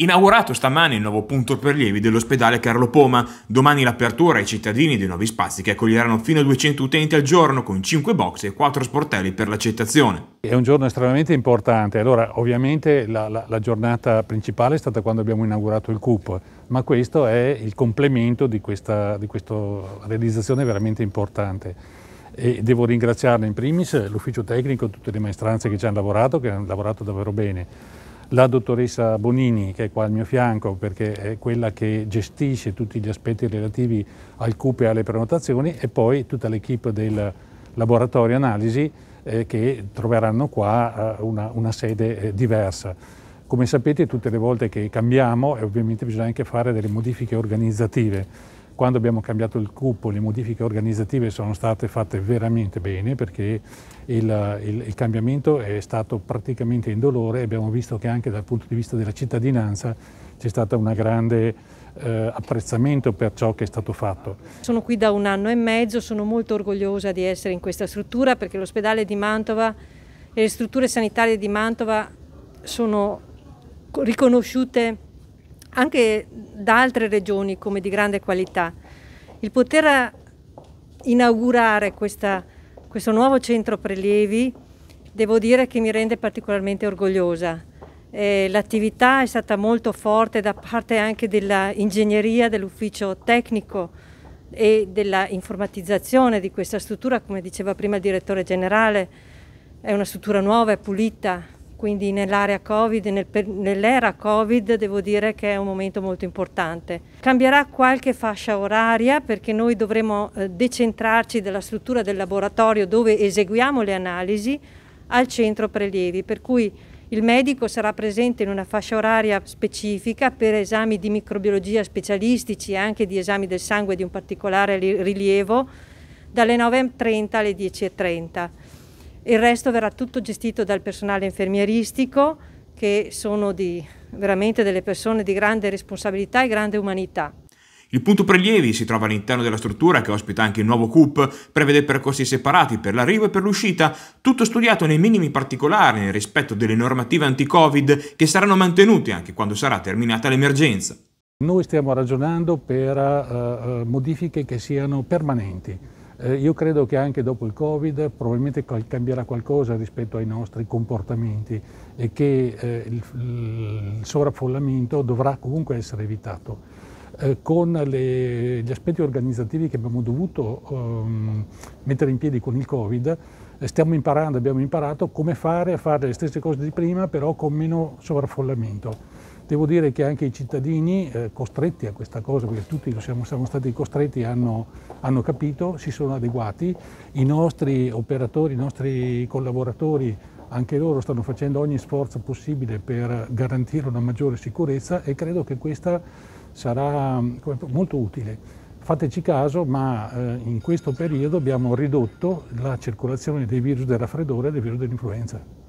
Inaugurato stamani il nuovo punto per lievi dell'ospedale Carlo Poma, domani l'apertura ai cittadini dei nuovi spazi che accoglieranno fino a 200 utenti al giorno con 5 box e 4 sportelli per l'accettazione. È un giorno estremamente importante, allora ovviamente la, la, la giornata principale è stata quando abbiamo inaugurato il CUP, ma questo è il complemento di questa, di questa realizzazione veramente importante. E devo ringraziarne in primis l'ufficio tecnico, tutte le maestranze che ci hanno lavorato, che hanno lavorato davvero bene la dottoressa Bonini, che è qua al mio fianco perché è quella che gestisce tutti gli aspetti relativi al CUP e alle prenotazioni e poi tutta l'equipe del laboratorio analisi eh, che troveranno qua eh, una, una, sede eh, diversa. Come sapete tutte le volte che cambiamo ovviamente bisogna anche fare delle modifiche organizzative quando abbiamo cambiato il cupo le modifiche organizzative sono state fatte veramente bene perché il, il, il cambiamento è stato praticamente indolore e abbiamo visto che anche dal punto di vista della cittadinanza c'è stato un grande eh, apprezzamento per ciò che è stato fatto. Sono qui da un anno e mezzo, sono molto orgogliosa di essere in questa struttura perché l'ospedale di Mantova e le strutture sanitarie di Mantova sono riconosciute anche da altre regioni come di grande qualità. Il poter inaugurare questa, questo nuovo centro prelievi devo dire che mi rende particolarmente orgogliosa. Eh, l'attività è stata molto forte da parte anche dell'ingegneria, dell'ufficio tecnico e della informatizzazione di questa struttura, come diceva prima il direttore generale, è una struttura nuova, è pulita, quindi nell'area Covid, nel, nell'era Covid devo dire che è un momento molto importante. Cambierà qualche fascia oraria perché noi dovremo eh, decentrarci dalla struttura del laboratorio dove eseguiamo le analisi al centro prelievi, per cui il medico sarà presente in una fascia oraria specifica per esami di microbiologia specialistici e anche di esami del sangue di un particolare rilievo dalle 9.30 alle 10.30. Il resto verrà tutto gestito dal personale infermieristico che sono di, veramente delle persone di grande responsabilità e grande umanità. Il punto prelievi si trova all'interno della struttura che ospita anche il nuovo CUP, prevede percorsi separati per l'arrivo e per l'uscita, tutto studiato nei minimi particolari nel rispetto delle normative anti-Covid che saranno mantenute anche quando sarà terminata l'emergenza. Noi stiamo ragionando per uh, modifiche che siano permanenti, eh, io credo che anche dopo il Covid probabilmente cambierà qualcosa rispetto ai nostri comportamenti e che eh, il, il, sovraffollamento dovrà comunque essere evitato. Eh, con le, gli aspetti organizzativi che abbiamo dovuto um, mettere in piedi con il Covid, eh, stiamo imparando, abbiamo imparato come fare a fare le stesse cose di prima però con meno sovraffollamento. Devo dire che anche i cittadini eh, costretti a questa cosa, perché tutti siamo, siamo stati costretti, hanno, hanno, capito, si sono adeguati. I nostri operatori, i nostri collaboratori, anche loro stanno facendo ogni sforzo possibile per garantire una maggiore sicurezza e credo che questa sarà molto utile. Fateci caso, ma eh, in questo periodo abbiamo ridotto la circolazione dei virus del raffreddore e del virus dell'influenza.